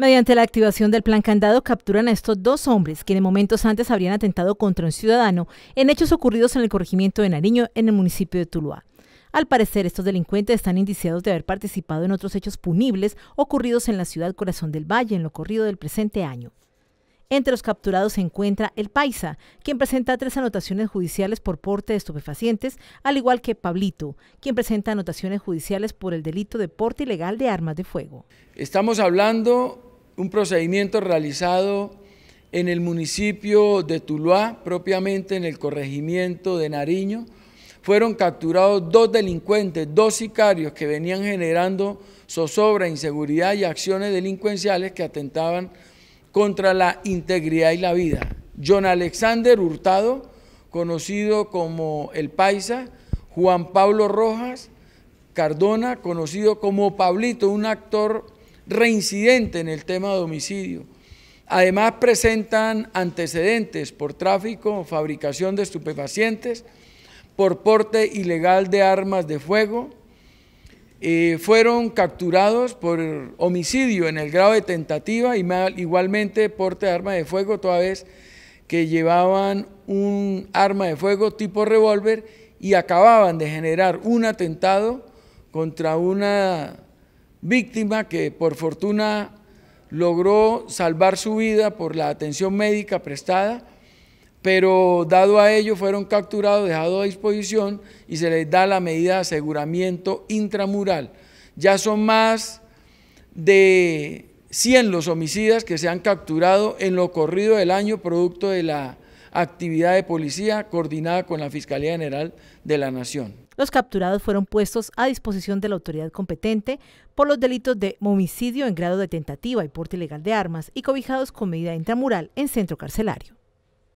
Mediante la activación del plan candado capturan a estos dos hombres, quienes momentos antes habrían atentado contra un ciudadano en hechos ocurridos en el corregimiento de Nariño, en el municipio de Tuluá. Al parecer, estos delincuentes están indiciados de haber participado en otros hechos punibles ocurridos en la ciudad Corazón del Valle en lo corrido del presente año. Entre los capturados se encuentra el Paisa, quien presenta tres anotaciones judiciales por porte de estupefacientes, al igual que Pablito, quien presenta anotaciones judiciales por el delito de porte ilegal de armas de fuego. Estamos hablando un procedimiento realizado en el municipio de Tuluá, propiamente en el corregimiento de Nariño, fueron capturados dos delincuentes, dos sicarios que venían generando zozobra, inseguridad y acciones delincuenciales que atentaban contra la integridad y la vida. John Alexander Hurtado, conocido como El Paisa, Juan Pablo Rojas Cardona, conocido como Pablito, un actor reincidente en el tema de homicidio. Además presentan antecedentes por tráfico, fabricación de estupefacientes, por porte ilegal de armas de fuego. Eh, fueron capturados por homicidio en el grado de tentativa, y igualmente porte de arma de fuego, toda vez que llevaban un arma de fuego tipo revólver y acababan de generar un atentado contra una víctima que por fortuna logró salvar su vida por la atención médica prestada, pero dado a ello fueron capturados, dejados a disposición y se les da la medida de aseguramiento intramural. Ya son más de 100 los homicidas que se han capturado en lo corrido del año producto de la actividad de policía coordinada con la Fiscalía General de la Nación. Los capturados fueron puestos a disposición de la autoridad competente por los delitos de homicidio en grado de tentativa y porte ilegal de armas y cobijados con medida intramural en centro carcelario.